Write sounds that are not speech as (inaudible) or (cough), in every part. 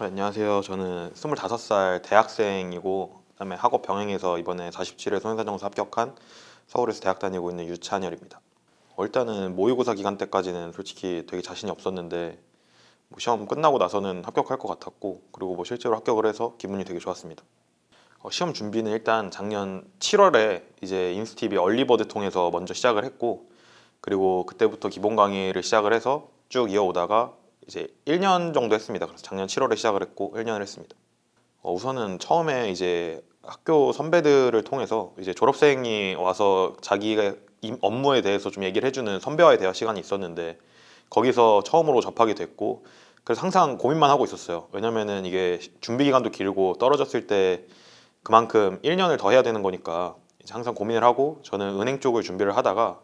네, 안녕하세요. 저는 25살 대학생이고 그다음에 학업 병행해서 이번에 47회 소년사정사 합격한 서울에서 대학 다니고 있는 유찬열입니다. 어, 일단은 모의고사 기간 때까지는 솔직히 되게 자신이 없었는데 뭐 시험 끝나고 나서는 합격할 것 같았고 그리고 뭐 실제로 합격을 해서 기분이 되게 좋았습니다. 어, 시험 준비는 일단 작년 7월에 이제 인스티비 얼리버드 통해서 먼저 시작을 했고 그리고 그때부터 기본 강의를 시작을 해서 쭉 이어오다가 이제 1년 정도 했습니다. 그래서 작년 7월에 시작을 했고 1년을 했습니다. 어, 우선은 처음에 이제 학교 선배들을 통해서 이제 졸업생이 와서 자기가 업무에 대해서 좀 얘기를 해주는 선배와의 대화 시간이 있었는데 거기서 처음으로 접하게 됐고 그래서 항상 고민만 하고 있었어요. 왜냐면은 이게 준비 기간도 길고 떨어졌을 때 그만큼 1년을 더 해야 되는 거니까 항상 고민을 하고 저는 은행 쪽을 준비를 하다가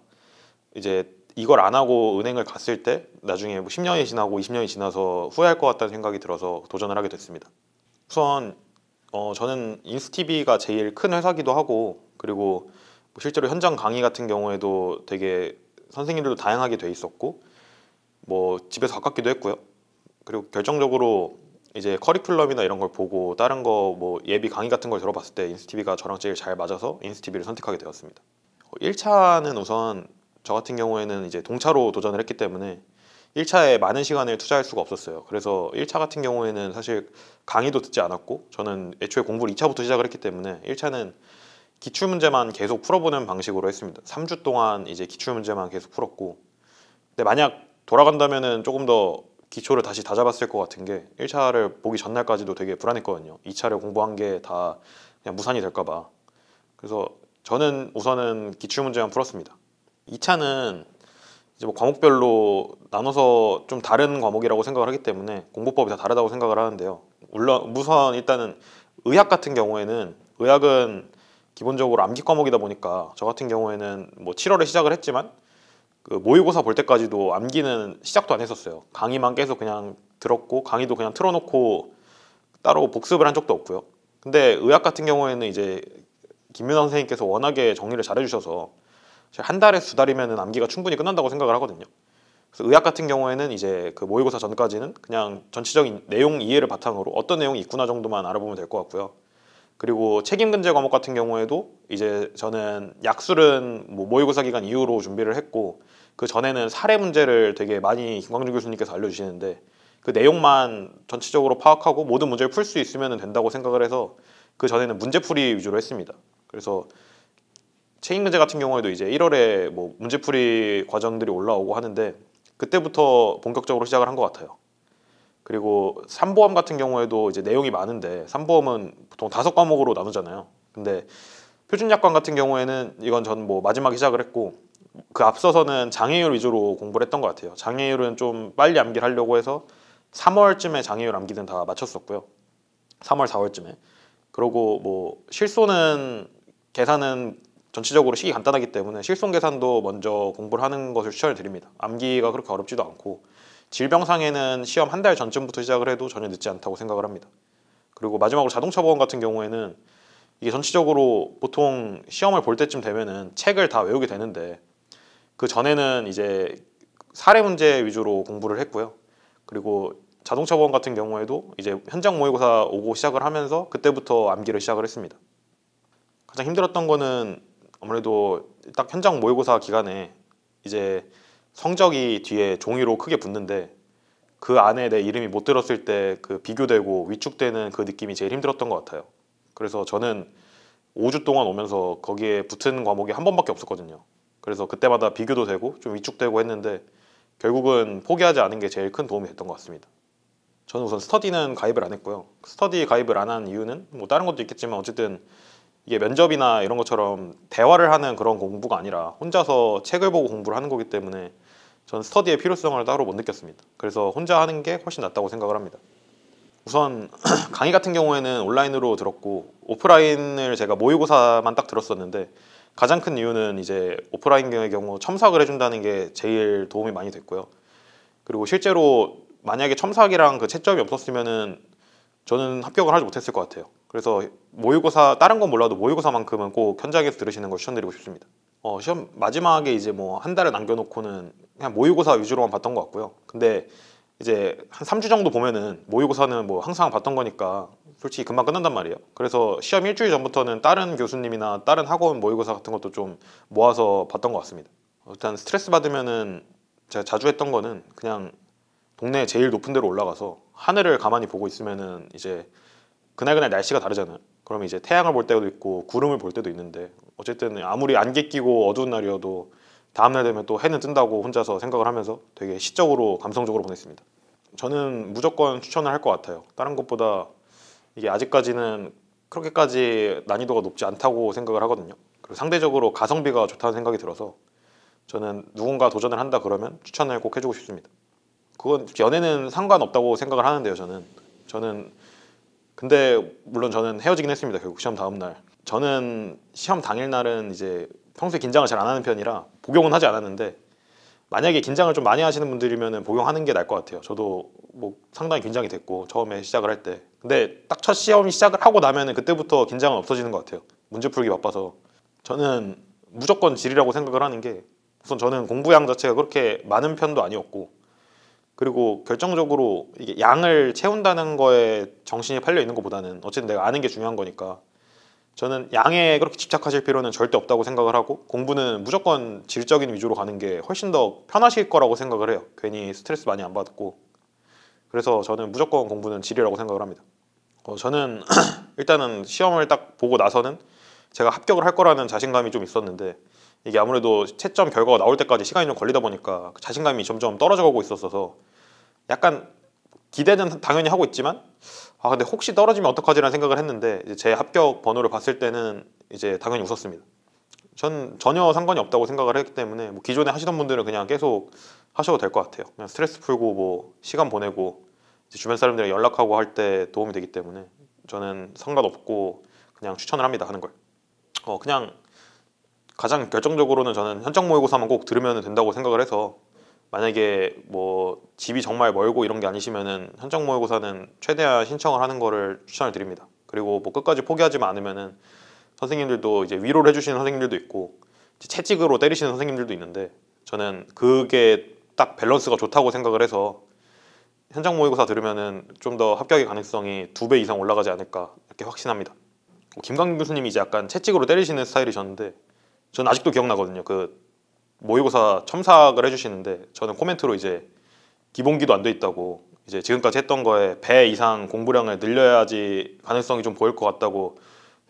이제 이걸 안 하고 은행을 갔을 때 나중에 뭐 10년이 지나고 20년이 지나서 후회할 것 같다는 생각이 들어서 도전을 하게 됐습니다. 우선 어, 저는 인스티비가 제일 큰 회사기도 하고 그리고 뭐 실제로 현장 강의 같은 경우에도 되게 선생님들도 다양하게 돼 있었고 뭐 집에서 가깝기도 했고요. 그리고 결정적으로 이제 커리큘럼이나 이런 걸 보고 다른 거 뭐 예비 강의 같은 걸 들어봤을 때 인스티비가 저랑 제일 잘 맞아서 인스티비를 선택하게 되었습니다. 1차는 어, 우선 저 같은 경우에는 이제 동차로 도전을 했기 때문에 1차에 많은 시간을 투자할 수가 없었어요. 그래서 1차 같은 경우에는 사실 강의도 듣지 않았고 저는 애초에 공부를 2차부터 시작을 했기 때문에 1차는 기출 문제만 계속 풀어보는 방식으로 했습니다. 3주 동안 이제 기출 문제만 계속 풀었고 근데 만약 돌아간다면은 조금 더 기초를 다시 다잡았을 것 같은 게 1차를 보기 전날까지도 되게 불안했거든요. 2차를 공부한 게다 그냥 무산이 될까 봐. 그래서 저는 우선은 기출 문제만 풀었습니다. 이차는 이제 뭐 과목별로 나눠서 좀 다른 과목이라고 생각을 하기 때문에 공부법이 다 다르다고 생각을 하는데요. 물론 우선 일단은 의학 같은 경우에는 의학은 기본적으로 암기 과목이다 보니까 저 같은 경우에는 뭐 7월에 시작을 했지만 그 모의고사 볼 때까지도 암기는 시작도 안 했었어요. 강의만 계속 그냥 들었고 강의도 그냥 틀어놓고 따로 복습을 한 적도 없고요. 근데 의학 같은 경우에는 이제 김윤환 선생님께서 워낙에 정리를 잘해주셔서 한 달에서 두 달이면 암기가 충분히 끝난다고 생각을 하거든요. 그래서 의학 같은 경우에는 이제 그 모의고사 전까지는 그냥 전체적인 내용 이해를 바탕으로 어떤 내용이 있구나 정도만 알아보면 될 것 같고요. 그리고 책임 근제 과목 같은 경우에도 이제 저는 약술은 뭐 모의고사 기간 이후로 준비를 했고 그 전에는 사례 문제를 되게 많이 김광준 교수님께서 알려주시는데 그 내용만 전체적으로 파악하고 모든 문제를 풀 수 있으면 된다고 생각을 해서 그 전에는 문제풀이 위주로 했습니다. 그래서 체인문제 같은 경우에도 이제 1월에 뭐 문제풀이 과정들이 올라오고 하는데 그때부터 본격적으로 시작을 한 것 같아요. 그리고 삼보험 같은 경우에도 이제 내용이 많은데 삼보험은 보통 다섯 과목으로 나누잖아요. 근데 표준약관 같은 경우에는 이건 전 뭐 마지막에 시작을 했고 그 앞서서는 장애율 위주로 공부를 했던 것 같아요. 장애율은 좀 빨리 암기를 하려고 해서 3월쯤에 장애율 암기는 다 마쳤었고요. 3월, 4월쯤에. 그리고뭐 실소는 계산은 전체적으로 식이 간단하기 때문에 실손 계산도 먼저 공부를 하는 것을 추천을 드립니다. 암기가 그렇게 어렵지도 않고 질병상에는 시험 한 달 전쯤부터 시작을 해도 전혀 늦지 않다고 생각을 합니다. 그리고 마지막으로 자동차 보험 같은 경우에는 이게 전체적으로 보통 시험을 볼 때쯤 되면은 책을 다 외우게 되는데 그 전에는 이제 사례 문제 위주로 공부를 했고요. 그리고 자동차 보험 같은 경우에도 이제 현장 모의고사 오고 시작을 하면서 그때부터 암기를 시작을 했습니다. 가장 힘들었던 거는 아무래도 딱 현장 모의고사 기간에 이제 성적이 뒤에 종이로 크게 붙는데 그 안에 내 이름이 못 들었을 때 그 비교되고 위축되는 그 느낌이 제일 힘들었던 것 같아요. 그래서 저는 5주 동안 오면서 거기에 붙은 과목이 한 번밖에 없었거든요. 그래서 그때마다 비교도 되고 좀 위축되고 했는데 결국은 포기하지 않은 게 제일 큰 도움이 됐던 것 같습니다. 저는 우선 스터디는 가입을 안 했고요. 스터디 가입을 안 한 이유는 뭐 다른 것도 있겠지만 어쨌든 이게 면접이나 이런 것처럼 대화를 하는 그런 공부가 아니라 혼자서 책을 보고 공부를 하는 거기 때문에 저는 스터디의 필요성을 따로 못 느꼈습니다. 그래서 혼자 하는 게 훨씬 낫다고 생각을 합니다. 우선 (clears throat) 강의 같은 경우에는 온라인으로 들었고 오프라인을 제가 모의고사만 딱 들었었는데 가장 큰 이유는 이제 오프라인의 경우 첨삭을 해준다는 게 제일 도움이 많이 됐고요. 그리고 실제로 만약에 첨삭이랑 그 채점이 없었으면은 저는 합격을 하지 못했을 것 같아요. 그래서 모의고사 다른 건 몰라도 모의고사만큼은 꼭 현장에서 들으시는 걸 추천드리고 싶습니다. 어, 시험 마지막에 이제 뭐 한 달을 남겨놓고는 그냥 모의고사 위주로만 봤던 것 같고요. 근데 이제 한 3주 정도 보면은 모의고사는 뭐 항상 봤던 거니까 솔직히 금방 끝난단 말이에요. 그래서 시험 일주일 전부터는 다른 교수님이나 다른 학원 모의고사 같은 것도 좀 모아서 봤던 것 같습니다. 일단 스트레스 받으면은 제가 자주 했던 거는 그냥 동네 제일 높은 데로 올라가서 하늘을 가만히 보고 있으면은 이제 그날그날 날씨가 다르잖아요. 그러면 이제 태양을 볼 때도 있고 구름을 볼 때도 있는데 어쨌든 아무리 안개 끼고 어두운 날이어도 다음날 되면 또 해는 뜬다고 혼자서 생각을 하면서 되게 시적으로 감성적으로 보냈습니다. 저는 무조건 추천을 할 것 같아요. 다른 것보다 이게 아직까지는 그렇게까지 난이도가 높지 않다고 생각을 하거든요. 그리고 상대적으로 가성비가 좋다는 생각이 들어서 저는 누군가 도전을 한다 그러면 추천을 꼭 해주고 싶습니다. 그건 연애는 상관없다고 생각을 하는데요. 저는 저는 근데 물론 저는 헤어지긴 했습니다. 결국 시험 다음 날. 저는 시험 당일 날은 이제 평소에 긴장을 잘 안 하는 편이라 복용은 하지 않았는데 만약에 긴장을 좀 많이 하시는 분들이면 복용하는 게 나을 것 같아요. 저도 뭐 상당히 긴장이 됐고 처음에 시작을 할 때. 근데 딱 첫 시험이 시작을 하고 나면은 그때부터 긴장은 없어지는 것 같아요. 문제 풀기 바빠서 저는 무조건 질이라고 생각을 하는 게 우선 저는 공부량 자체가 그렇게 많은 편도 아니었고 그리고 결정적으로 이게 양을 채운다는 거에 정신이 팔려 있는 것보다는 어쨌든 내가 아는 게 중요한 거니까 저는 양에 그렇게 집착하실 필요는 절대 없다고 생각을 하고 공부는 무조건 질적인 위주로 가는 게 훨씬 더 편하실 거라고 생각을 해요. 괜히 스트레스 많이 안 받고 그래서 저는 무조건 공부는 질이라고 생각을 합니다. 어, 저는 (clears throat) 일단은 시험을 딱 보고 나서는 제가 합격을 할 거라는 자신감이 좀 있었는데 이게 아무래도 채점 결과가 나올 때까지 시간이 좀 걸리다 보니까 그 자신감이 점점 떨어져 가고 있었어서 약간 기대는 당연히 하고 있지만 아 근데 혹시 떨어지면 어떡하지라는 생각을 했는데 이제제 합격 번호를 봤을 때는 이제 당연히 웃었습니다. 전 전혀 상관이 없다고 생각을 했기 때문에 뭐 기존에 하시던 분들은 그냥 계속 하셔도 될 것 같아요. 그냥 스트레스 풀고 뭐 시간 보내고 주변 사람들이랑 연락하고 할 때 도움이 되기 때문에 저는 상관없고 그냥 추천을 합니다 하는 걸. 어 그냥 가장 결정적으로는 저는 현장 모의고사만 꼭 들으면 된다고 생각을 해서 만약에 뭐 집이 정말 멀고 이런 게 아니시면은 현장 모의고사는 최대한 신청을 하는 거를 추천을 드립니다. 그리고 뭐 끝까지 포기하지 않으면은 선생님들도 이제 위로를 해주시는 선생님들도 있고 채찍으로 때리시는 선생님들도 있는데 저는 그게 딱 밸런스가 좋다고 생각을 해서 현장 모의고사 들으면은 좀 더 합격의 가능성이 두 배 이상 올라가지 않을까 이렇게 확신합니다. 김광균 교수님이 이제 약간 채찍으로 때리시는 스타일이셨는데 저는 아직도 기억나거든요. 그 모의고사 첨삭을 해주시는데 저는 코멘트로 이제 기본기도 안 돼 있다고 이제 지금까지 했던 거에 배 이상 공부량을 늘려야지 가능성이 좀 보일 것 같다고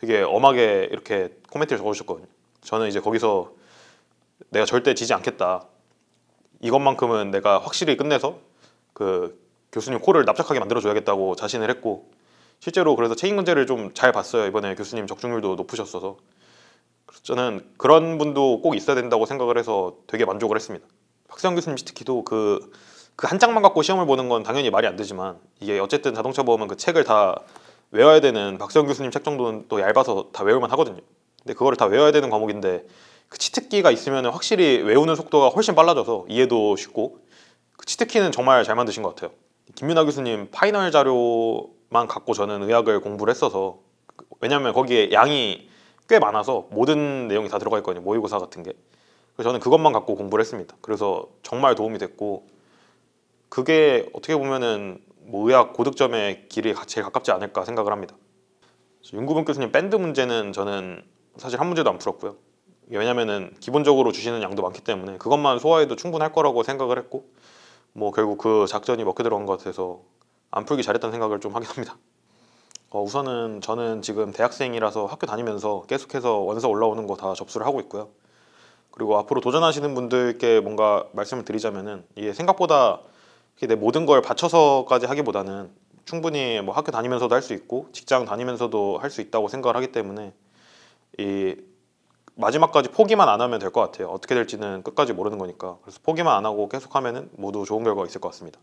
되게 엄하게 이렇게 코멘트를 적어주셨거든요. 저는 이제 거기서 내가 절대 지지 않겠다. 이것만큼은 내가 확실히 끝내서 그 교수님 코를 납작하게 만들어줘야겠다고 자신을 했고 실제로 그래서 체인 문제를 좀 잘 봤어요. 이번에 교수님 적중률도 높으셨어서 그래서 저는 그런 분도 꼭 있어야 된다고 생각을 해서 되게 만족을 했습니다. 박세영 교수님 특히도 그, 그 한 장만 갖고 시험을 보는 건 당연히 말이 안 되지만 이게 어쨌든 자동차 보험은 그 책을 다 외워야 되는 박세영 교수님 책 정도는 또 얇아서 다 외울만 하거든요. 근데 그거를 다 외워야 되는 과목인데 그 치트키가 있으면 확실히 외우는 속도가 훨씬 빨라져서 이해도 쉽고 그 치트키는 정말 잘 만드신 것 같아요. 김윤아 교수님 파이널 자료만 갖고 저는 의학을 공부를 했어서 그, 왜냐하면 거기에 양이 꽤 많아서 모든 내용이 다 들어가 있거든요. 모의고사 같은 게. 그래서 저는 그것만 갖고 공부를 했습니다. 그래서 정말 도움이 됐고 그게 어떻게 보면은 뭐 의학 고득점의 길이 제일 가깝지 않을까 생각을 합니다. 윤구분 교수님 밴드 문제는 저는 사실 한 문제도 안 풀었고요. 왜냐면은 기본적으로 주시는 양도 많기 때문에 그것만 소화해도 충분할 거라고 생각을 했고 뭐 결국 그 작전이 먹혀 들어간 것 같아서 안 풀기 잘했다는 생각을 좀 하긴 합니다. 어, 우선은 저는 지금 대학생이라서 학교 다니면서 계속해서 원서 올라오는 거 다 접수를 하고 있고요. 그리고 앞으로 도전하시는 분들께 뭔가 말씀을 드리자면은 이게 생각보다 내 모든 걸 바쳐서까지 하기보다는 충분히 뭐 학교 다니면서도 할 수 있고 직장 다니면서도 할 수 있다고 생각을 하기 때문에 이 마지막까지 포기만 안 하면 될 것 같아요. 어떻게 될지는 끝까지 모르는 거니까. 그래서 포기만 안 하고 계속 하면은 모두 좋은 결과가 있을 것 같습니다.